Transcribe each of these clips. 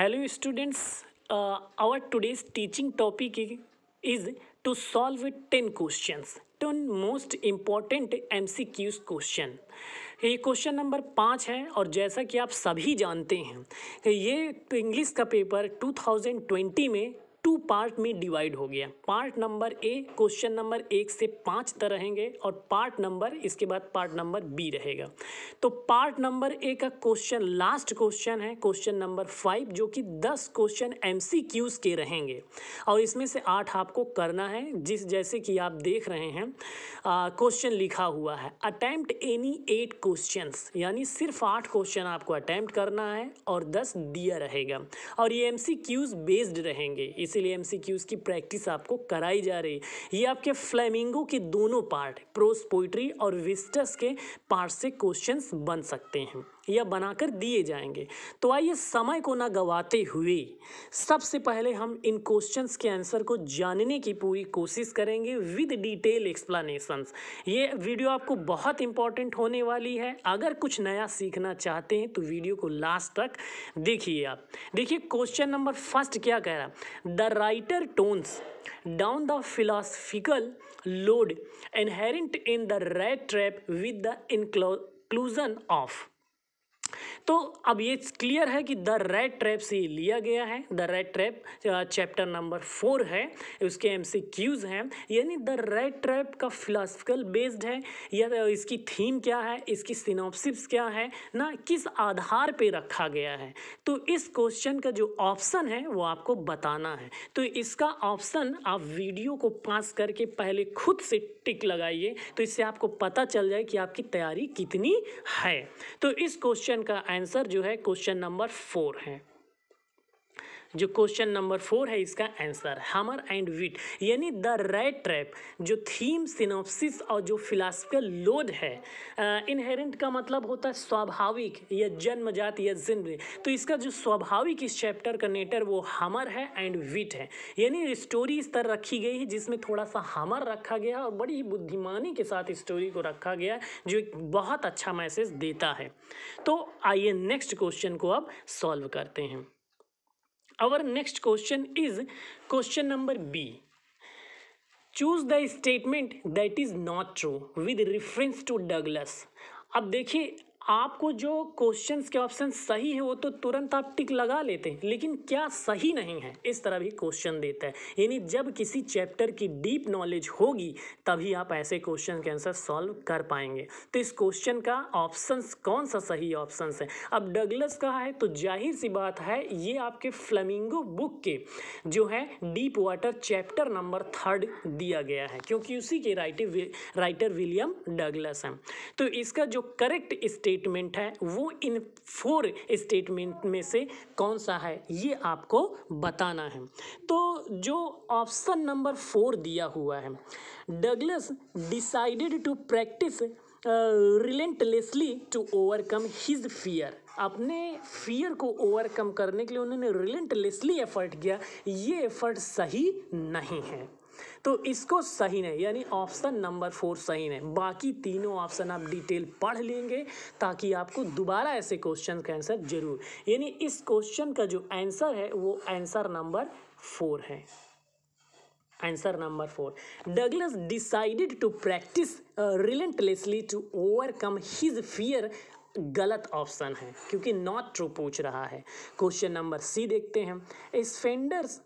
hello students our today's teaching topic is to solve ten question ten most important M C Qs question ये question number पाँच है और जैसा कि आप सभी जानते हैं ये इंग्लिश का पेपर टू थाउजेंड ट्वेंटी में टू पार्ट में डिवाइड हो गया part number A question number एक से पाँच तक रहेंगे और पार्ट नंबर इसके बाद पार्ट नंबर बी रहेगा तो पार्ट नंबर ए का क्वेश्चन लास्ट क्वेश्चन है क्वेश्चन नंबर फाइव जो कि दस क्वेश्चन एम के रहेंगे और इसमें से आठ आपको करना है जिस जैसे कि आप देख रहे हैं क्वेश्चन लिखा हुआ है अटैम्प्ट एनी एट क्वेश्चन यानी सिर्फ आठ क्वेश्चन आपको अटैम्प्ट करना है और दस दिया रहेगा और ये एम बेस्ड रहेंगे इसे इसीलिए एमसीक्यूज की प्रैक्टिस आपको कराई जा रही है ये आपके फ्लेमिंगो के दोनों पार्ट प्रोस पोइट्री और विस्टस के पार्ट से क्वेश्चंस बन सकते हैं या बनाकर दिए जाएंगे तो आइए समय को ना गवाते हुए सबसे पहले हम इन क्वेश्चंस के आंसर को जानने की पूरी कोशिश करेंगे विद डिटेल एक्सप्लानेशंस ये वीडियो आपको बहुत इंपॉर्टेंट होने वाली है अगर कुछ नया सीखना चाहते हैं तो वीडियो को लास्ट तक देखिए आप देखिए क्वेश्चन नंबर फर्स्ट क्या कह रहा the writer tones the the load load in the the trap with the the inclusion of तो अब ये क्लियर है कि द रेड ट्रैप से लिया गया है the red trap chapter number four है उसके एम हैं यानी द रेड ट्रैप का फिलासफिकल बेस्ड है या तो इसकी थीम क्या है इसकी सिनोपसिस क्या है ना किस आधार पे रखा गया है तो इस क्वेश्चन का जो ऑप्शन है वो आपको बताना है तो इसका ऑप्शन आप वीडियो को पास करके पहले खुद से टिक लगाइए तो इससे आपको पता चल जाए कि आपकी तैयारी कितनी है तो इस क्वेश्चन का इसका आंसर जो है क्वेश्चन नंबर फोर है जो क्वेश्चन नंबर फोर है इसका आंसर हमर एंड विट यानी द रेड ट्रैप जो थीम सिनोप्सिस और जो फिलासफिकल लोड है इनहेरेंट का मतलब होता है स्वाभाविक या जन्मजात या जिंदगी तो इसका जो स्वाभाविक इस चैप्टर का नेटर वो हमर है एंड विट है यानी स्टोरी इस तरह रखी गई है जिसमें थोड़ा सा हमर रखा गया और बड़ी ही बुद्धिमानी के साथ स्टोरी को रखा गया जो एक बहुत अच्छा मैसेज देता है तो आइए नेक्स्ट क्वेश्चन को अब सॉल्व करते हैं our next question is question number b choose the statement that is not true with reference to douglas अब देखिए आपको जो क्वेश्चंस के ऑप्शन सही है वो तो तुरंत आप टिक लगा लेते हैं लेकिन क्या सही नहीं है इस तरह भी क्वेश्चन देता है यानी जब किसी चैप्टर की डीप नॉलेज होगी तभी आप ऐसे क्वेश्चन के आंसर सॉल्व कर पाएंगे तो इस क्वेश्चन का ऑप्शन कौन सा सही ऑप्शन है अब डगलस का है तो जाहिर सी बात है ये आपके फ्लमिंगो बुक के जो है deep water chapter number third दिया गया है क्योंकि उसी के राइटर राइटर विलियम डगलस हैं तो इसका जो करेक्ट स्टेट स्टेटमेंट है वो इन फोर स्टेटमेंट में से कौन सा है ये आपको बताना है तो जो ऑप्शन नंबर फोर दिया हुआ है Douglas decided to practise relentlessly to overcome his fear अपने फियर को ओवरकम करने के लिए उन्होंने रिलेंटलेसली एफर्ट किया ये एफर्ट सही नहीं है तो इसको सही नहीं यानी ऑप्शन नंबर फोर सही नहीं बाकी तीनों ऑप्शन आप डिटेल पढ़ लेंगे ताकि आपको दोबारा ऐसे क्वेश्चन का आंसर जरूर यानी इस क्वेश्चन का जो आंसर है वो आंसर नंबर फोर है answer number four Douglas decided to practise relentlessly to overcome his fear गलत ऑप्शन है क्योंकि नॉट ट्रू पूछ रहा है क्वेश्चन नंबर सी देखते हैं Spender's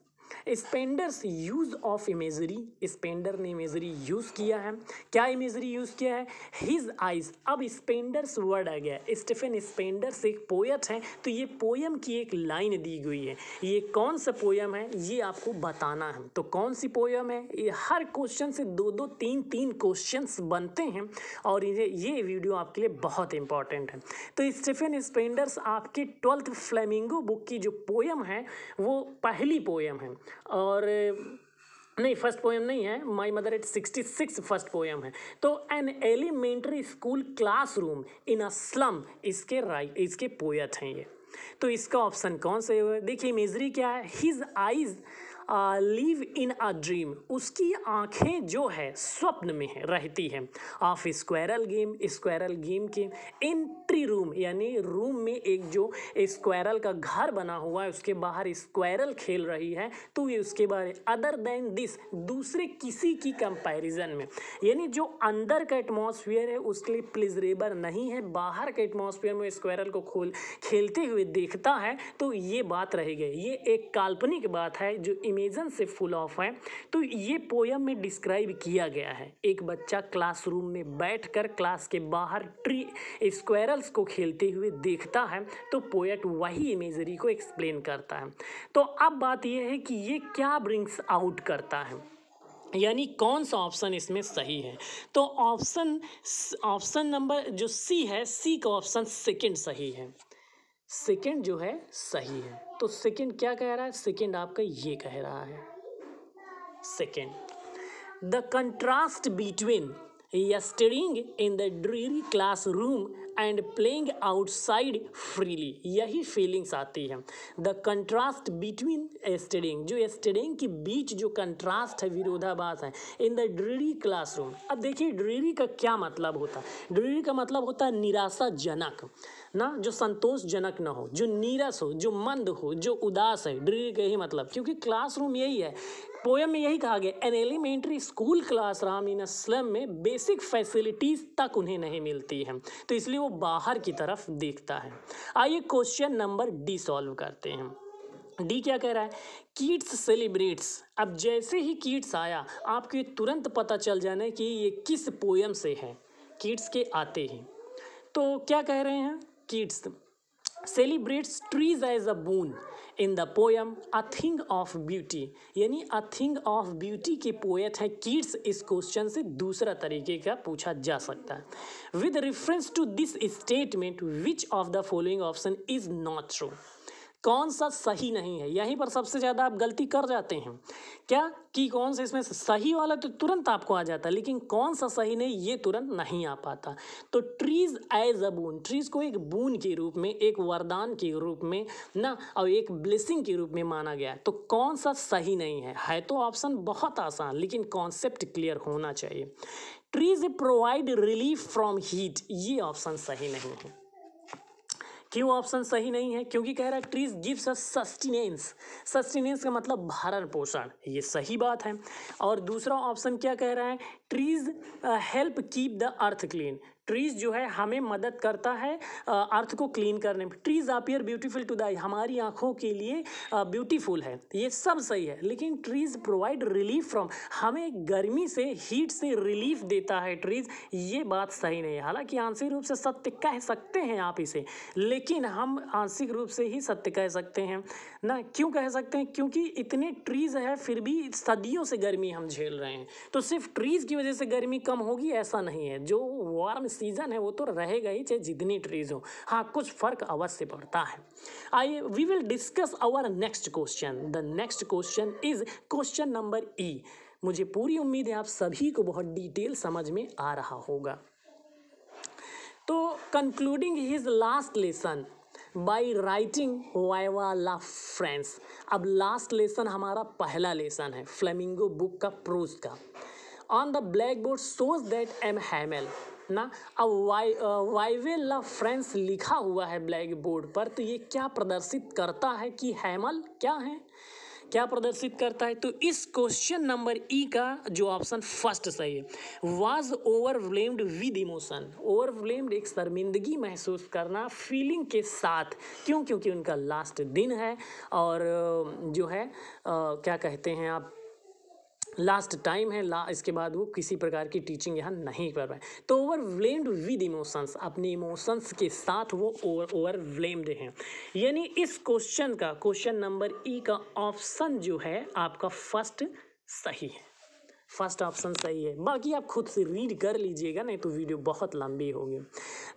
Spender's use of imagery Spender ने इमेजरी यूज़ किया है क्या इमेजरी यूज़ किया है हिज आइज अब स्पेंडर्स वर्ड आ गया स्टीफन स्पेंडर्स एक पोएट है तो ये पोएम की एक लाइन दी गई है ये कौन सा पोएम है ये आपको बताना है तो कौन सी पोएम है ये हर क्वेश्चन से दो दो तीन तीन क्वेश्चन बनते हैं और ये ये वीडियो आपके लिए बहुत इंपॉर्टेंट है तो स्टीफन स्पेंडर्स आपके ट्वेल्थ फ्लेमिंगो बुक की जो पोएम है वो पहली पोएम है और नहीं फर्स्ट पोएम नहीं है my mother at six first poem है तो an elementary school classroom in a slum इसके राइट इसके पोएट हैं ये तो इसका ऑप्शन कौन सा देखिए मेजरी क्या है his eyes live in a dream उसकी आंखें जो है स्वप्न में है, रहती है of squirrel game squirrel game के एंट्री रूम यानी रूम में एक जो स्क्वायरल का घर बना हुआ है उसके बाहर स्क्वायरल खेल रही है तो ये उसके बारे अदर देन दिस दूसरे किसी की कंपैरिजन में यानी जो अंदर का एटमोसफियर है उसके लिए प्लेजरेबल नहीं है बाहर के एटमोसफियर में स्क्वायरल को खोल खेलते हुए देखता है तो ये बात रह गई ये एक काल्पनिक बात है जो इमेजन से फुल ऑफ है तो ये पोयम में डिस्क्राइब किया गया है एक बच्चा क्लासरूम में बैठकर क्लास के बाहर ट्री स्क्वायरल्स को खेलते हुए देखता है तो पोएट वही इमेजरी को एक्सप्लेन करता है तो अब बात यह है कि ये क्या ब्रिंग्स आउट करता है यानी कौन सा ऑप्शन इसमें सही है तो ऑप्शन ऑप्शन नंबर जो सी है सी का ऑप्शन सेकंड सही है सेकंड जो है सही है तो सेकंड क्या कह रहा है सेकंड आपका ये कह रहा है सेकंड द कंट्रास्ट बिटवीन यस्टरिंग in the dreary room and playing outside freely यही फीलिंग्स आती है द कंट्रास्ट बिटवीन स्टडिंग जो स्टडिंग के बीच जो कंट्रास्ट है विरोधाभास है इन द ड्रीरी रूम अब देखिए ड्रीरी का क्या मतलब होता है ड्रीरी का मतलब होता है निराशाजनक ना जो संतोषजनक ना हो जो नीरस हो जो मंद हो जो उदास है ड्रीरी का ही मतलब क्योंकि क्लासरूम यही है पोयम में यही कहा गया an elementary school class room in slum में बेसिक फैसिलिटीज़ तक उन्हें नहीं मिलती हैं तो इसलिए वो बाहर की तरफ देखता है आइए क्वेश्चन नंबर डी सॉल्व करते हैं डी क्या कह रहा है कीट्स सेलिब्रेट्स अब जैसे ही कीट्स आया आपको ये तुरंत पता चल जाना है कि ये किस पोयम से है कीट्स के आते ही तो क्या कह रहे हैं Keats celebrates trees as a boon in the poem a thing of beauty यानी अ थिंग ऑफ ब्यूटी के पोएट है किड्स इस क्वेश्चन से दूसरा तरीके का पूछा जा सकता है with reference to this statement which of the following option is not true कौन सा सही नहीं है यहीं पर सबसे ज़्यादा आप गलती कर जाते हैं क्या कि कौन सा इसमें सही वाला तो तुरंत आपको आ जाता है लेकिन कौन सा सही नहीं ये तुरंत नहीं आ पाता तो trees as a boon trees को एक बून के रूप में एक वरदान के रूप में ना और एक ब्लेसिंग के रूप में माना गया तो कौन सा सही नहीं है है तो ऑप्शन बहुत आसान लेकिन कॉन्सेप्ट क्लियर होना चाहिए trees provide relief from heat ये ऑप्शन सही नहीं है क्यों ऑप्शन सही नहीं है क्योंकि कह रहा है ट्रीज गिव्स अ सस्टिनेंस सस्टिनेंस का मतलब भरण पोषण ये सही बात है और दूसरा ऑप्शन क्या कह रहा है trees help keep the earth clean trees जो है हमें मदद करता है अर्थ को क्लीन करने में trees appear beautiful to the eye हमारी आँखों के लिए ब्यूटीफुल है ये सब सही है लेकिन ट्रीज प्रोवाइड रिलीफ फ्रॉम हमें गर्मी से हीट से रिलीफ देता है ट्रीज ये बात सही नहीं है हालांकि आंशिक रूप से सत्य कह सकते हैं आप इसे लेकिन हम आंशिक रूप से ही सत्य कह सकते हैं ना क्यों कह सकते हैं क्योंकि इतने ट्रीज है फिर भी सदियों से गर्मी हम झेल रहे हैं तो सिर्फ ट्रीज की वजह से गर्मी कम होगी ऐसा नहीं है जो वार्म सीजन है वो तो रहेगा ही चाहे जितनी ट्रीज हो हाँ कुछ फर्क अवश्य पड़ता है आइए we will discuss our next question the next question is question number E मुझे पूरी उम्मीद है आप सभी को बहुत डिटेल समझ में आ रहा होगा तो concluding his last lesson By writing वाइवा ला फ्रेंड्स अब लास्ट लेसन हमारा पहला लेसन है फ्लेमिंगो बुक का प्रोज का on the black board shows that M Hamel घटना अब वाई वाइवे ला फ्रेंस लिखा हुआ है ब्लैक बोर्ड पर तो ये क्या प्रदर्शित करता है कि हैमल क्या है क्या प्रदर्शित करता है तो इस क्वेश्चन नंबर ई का जो ऑप्शन फर्स्ट सही है was over blamed with emotion over blamed एक शर्मिंदगी महसूस करना फीलिंग के साथ क्यों क्योंकि उनका लास्ट दिन है और जो है आ, क्या कहते हैं आप लास्ट टाइम है ला इसके बाद वो किसी प्रकार की टीचिंग यहाँ नहीं कर पाए तो ओवर व्लेम्ड विद इमोशंस अपने इमोशंस के साथ वो ओवर ओवर ब्लेम्ड हैं यानी इस क्वेश्चन का क्वेश्चन नंबर ई का ऑप्शन जो है आपका फर्स्ट सही है फर्स्ट ऑप्शन सही है बाकी आप खुद से रीड कर लीजिएगा नहीं तो वीडियो बहुत लंबी होगी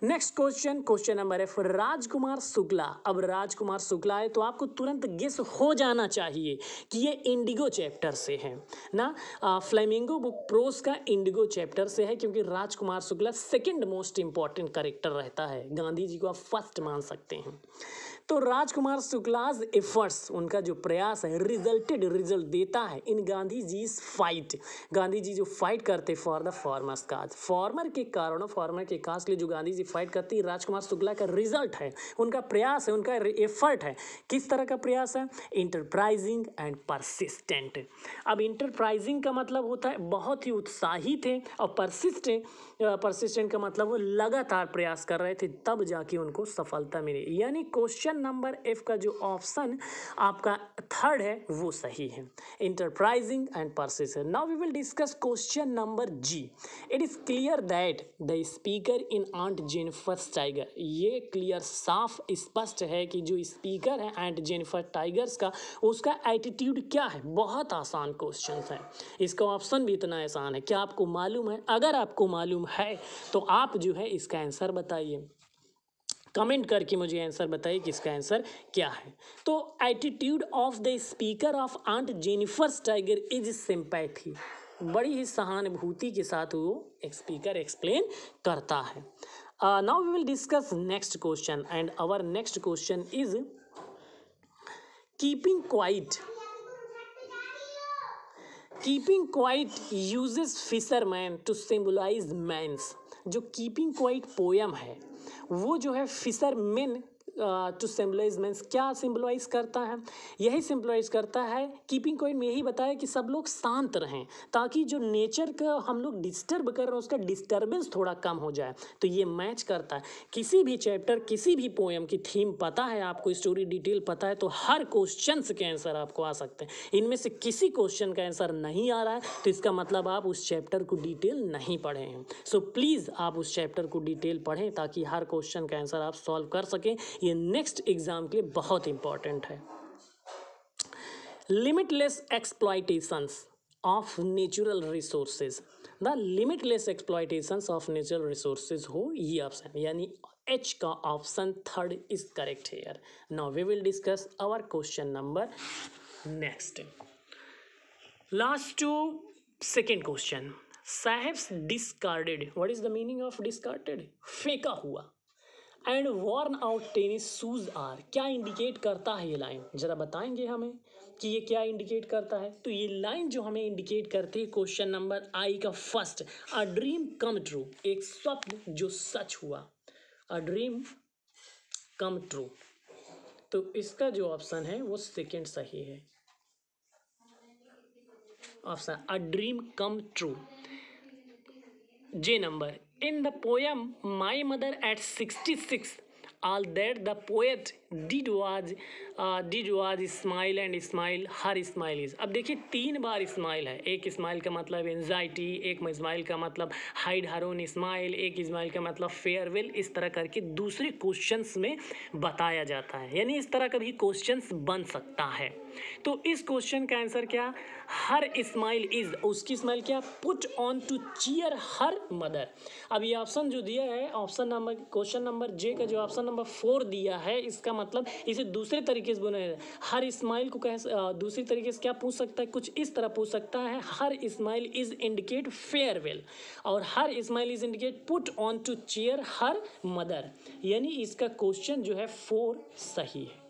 नेक्स्ट क्वेश्चन क्वेश्चन नंबर है राजकुमार शुक्ला अब राजकुमार शुक्ला है तो आपको तुरंत गेस हो जाना चाहिए कि ये इंडिगो चैप्टर से है ना फ्लेमिंगो बुक प्रोस का इंडिगो चैप्टर से है क्योंकि Rajkumar Shukla second most important character रहता है गांधी जी को आप फर्स्ट मान सकते हैं तो राजकुमार शुक्लाज एफर्ट्स उनका जो प्रयास है रिजल्टेड रिजल्ट देता है इन गांधी जी फाइट गांधी जी जो फाइट करते for the farmers cause farmer के कारण फार्मर के काज के लिए जो गांधी जी फाइट करती राजकुमार शुक्ला का रिजल्ट है उनका प्रयास है उनका एफर्ट है किस तरह का प्रयास है इंटरप्राइजिंग एंड परसिस्टेंट अब इंटरप्राइजिंग का मतलब होता है बहुत ही उत्साहित है और परसिस्टेंट परसिस्टेंट का मतलब वो लगातार प्रयास कर रहे थे तब जाके उनको सफलता मिली यानी क्वेश्चन ऑप्शन नंबर एफ का जो ऑप्शन आपका थर्ड है वो सही है enterprising and persistent now we will discuss question number G it is clear that the speaker in Aunt Jennifer tiger ये क्लियर साफ स्पष्ट है कि जो स्पीकर है एंट जेनिफर टाइगर्स का उसका एटीट्यूड क्या है बहुत आसान क्वेश्चन है इसका ऑप्शन भी इतना आसान है क्या आपको मालूम है अगर आपको मालूम है तो आप जो है इसका आंसर बताइए कमेंट करके मुझे आंसर बताइए कि इसका आंसर क्या है तो attitude of the speaker of Aunt Jennifer's tiger is sympathy बड़ी ही सहानुभूति के साथ वो स्पीकर एक्सप्लेन करता है now we will discuss next question and our next question is Keeping Quiet Keeping Quiet uses fisherman to symbolise man's जो Keeping Quiet poem है वो जो है फिशरमैन टू सिम्बलाइज मीन्स क्या सिम्बलाइज करता है यही सिम्बलाइज करता है कीपिंग कोइन में यही बताया कि सब लोग शांत रहें ताकि जो नेचर का हम लोग डिस्टर्ब कर रहे हैं उसका डिस्टर्बेंस थोड़ा कम हो जाए तो ये मैच करता है किसी भी चैप्टर किसी भी पोएम की थीम पता है आपको स्टोरी डिटेल पता है तो हर क्वेश्चन के आंसर आपको आ सकते हैं इनमें से किसी क्वेश्चन का आंसर नहीं आ रहा है तो इसका मतलब आप उस चैप्टर को डिटेल नहीं पढ़े हैं सो so, प्लीज़ आप उस चैप्टर को डिटेल पढ़ें ताकि हर क्वेश्चन का आंसर आप सॉल्व कर सकें ये नेक्स्ट एग्ज़ाम के लिए बहुत इंपॉर्टेंट है limitless exploitations of natural resources the limitless exploitations of natural resources हो ये ऑप्शन यानी एच का option third is correct here now we will discuss our question number next last to second question Saheb's discarded what is the meaning of discarded फेंका हुआ and worn out tennis shoes are क्या indicate करता है ये line ज़रा बताएंगे हमें कि ये क्या इंडिकेट करता है तो ये लाइन जो हमें इंडिकेट करती है क्वेश्चन नंबर आई का first a dream come true एक स्वप्न जो सच हुआ अ ड्रीम कम ट्रू तो इसका जो ऑप्शन है वो सेकेंड सही है option a dream come true J number In the poem My Mother at 66, all that the poet did was did was smile and smile her smile is अब देखिए तीन बार इस्माइल है एक इस्माइल का मतलब एनजाइटी एक स्माइल का मतलब हाइड ओन इस्माइल एक इस्माइल का मतलब फेयरवेल इस तरह करके दूसरे क्वेश्चन में बताया जाता है यानी इस तरह का भी क्वेश्चन बन सकता है तो इस क्वेश्चन का आंसर क्या हर इस्माइल इज उसकी इस्माइल क्या put on to cheer her mother अब ये ऑप्शन जो दिया है option number question number J का जो ऑप्शन नंबर फोर दिया है इसका मतलब इसे दूसरे तरीके से बनाया हर इस्माइल को कह दूसरी तरीके से क्या पूछ सकता है कुछ इस तरह पूछ सकता है her smile is indicate farewell और her smile is indicate put on to cheer her mother यानी इसका क्वेश्चन जो है फोर सही है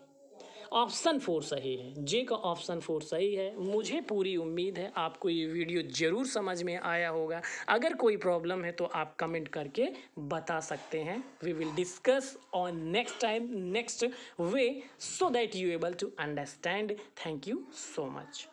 ऑप्शन फोर सही है जे का ऑप्शन फोर सही है मुझे पूरी उम्मीद है आपको ये वीडियो ज़रूर समझ में आया होगा अगर कोई प्रॉब्लम है तो आप कमेंट करके बता सकते हैं we will discuss on next time next way so that you able to understand thank you so much